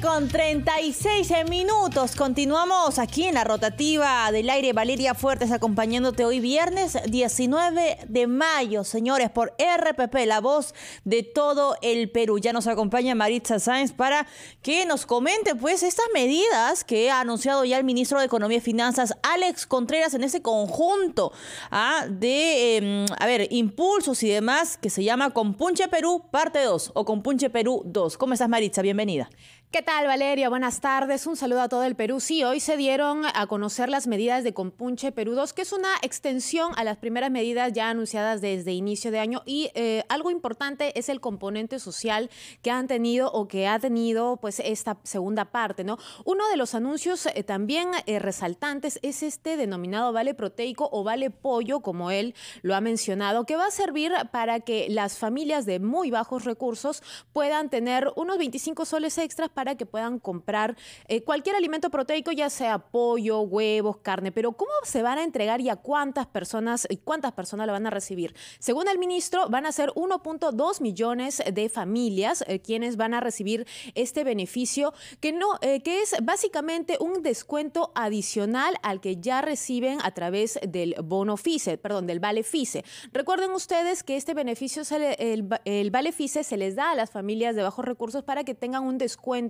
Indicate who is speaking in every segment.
Speaker 1: con 36 minutos. Continuamos aquí en la rotativa del aire. Valeria Fuertes acompañándote hoy viernes 19 de mayo, señores, por RPP, la voz de todo el Perú. Ya nos acompaña Maritza Sáenz para que nos comente pues estas medidas que ha anunciado ya el ministro de Economía y Finanzas, Alex Contreras, en ese conjunto ah, de, em, a ver, impulsos y demás que se llama Compunche Perú, parte 2 o Compunche Perú 2. ¿Cómo estás, Maritza? Bienvenida.
Speaker 2: ¿Qué tal, Valeria? Buenas tardes. Un saludo a todo el Perú. Sí, hoy se dieron a conocer las medidas de Compunche Perú 2, que es una extensión a las primeras medidas ya anunciadas desde inicio de año. Y eh, algo importante es el componente social que han tenido o que ha tenido pues esta segunda parte, ¿no? Uno de los anuncios eh, también eh, resaltantes es este denominado vale proteico o vale pollo, como él lo ha mencionado, que va a servir para que las familias de muy bajos recursos puedan tener unos 25 soles extras para que puedan comprar eh, cualquier alimento proteico, ya sea pollo, huevos, carne. Pero ¿cómo se van a entregar y a cuántas personas y cuántas personas lo van a recibir? Según el ministro, van a ser 1.2 millones de familias eh, quienes van a recibir este beneficio, que, no, eh, que es básicamente un descuento adicional al que ya reciben a través del bono FICE, perdón, del Vale FISE. Recuerden ustedes que este beneficio, el, el Vale FICE, se les da a las familias de bajos recursos para que tengan un descuento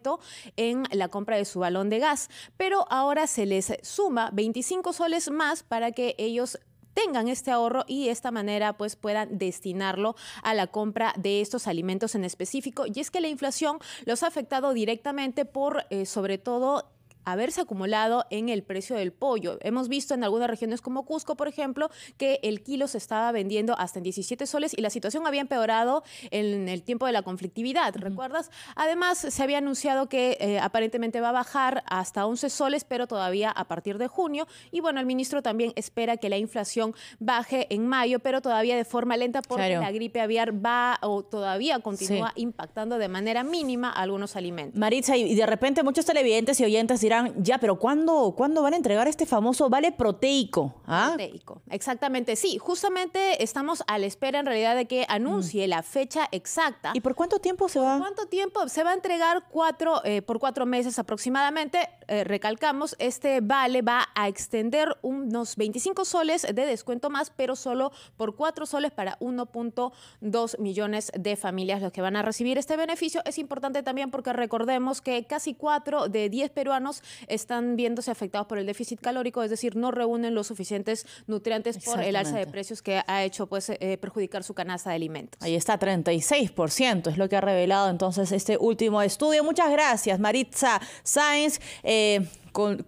Speaker 2: en la compra de su balón de gas, pero ahora se les suma 25 soles más para que ellos tengan este ahorro y de esta manera pues puedan destinarlo a la compra de estos alimentos en específico. Y es que la inflación los ha afectado directamente por eh, sobre todo haberse acumulado en el precio del pollo. Hemos visto en algunas regiones como Cusco, por ejemplo, que el kilo se estaba vendiendo hasta en 17 soles y la situación había empeorado en el tiempo de la conflictividad, ¿recuerdas? Además, se había anunciado que eh, aparentemente va a bajar hasta 11 soles, pero todavía a partir de junio. Y bueno, el ministro también espera que la inflación baje en mayo, pero todavía de forma lenta porque la gripe aviar va o todavía continúa impactando de manera mínima algunos alimentos.
Speaker 1: Maritza, y de repente muchos televidentes y oyentes dirán, ya, pero ¿cuándo, ¿cuándo van a entregar este famoso vale proteico? ¿ah? Proteico,
Speaker 2: exactamente. Sí, justamente estamos a la espera en realidad de que anuncie mm. la fecha exacta. ¿Y por cuánto tiempo se va? cuánto tiempo? Se va a entregar cuatro, eh, por cuatro meses aproximadamente. Eh, recalcamos, este vale va a extender unos 25 soles de descuento más, pero solo por cuatro soles para 1.2 millones de familias los que van a recibir este beneficio. Es importante también porque recordemos que casi cuatro de 10 peruanos están viéndose afectados por el déficit calórico, es decir, no reúnen los suficientes nutrientes por el alza de precios que ha hecho pues, eh, perjudicar su canasta de alimentos.
Speaker 1: Ahí está, 36% es lo que ha revelado entonces este último estudio. Muchas gracias, Maritza Sáenz. Eh, con,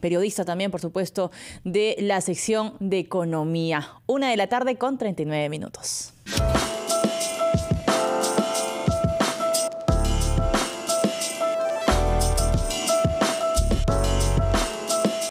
Speaker 1: periodista también, por supuesto, de la sección de economía. Una de la tarde con 39 minutos.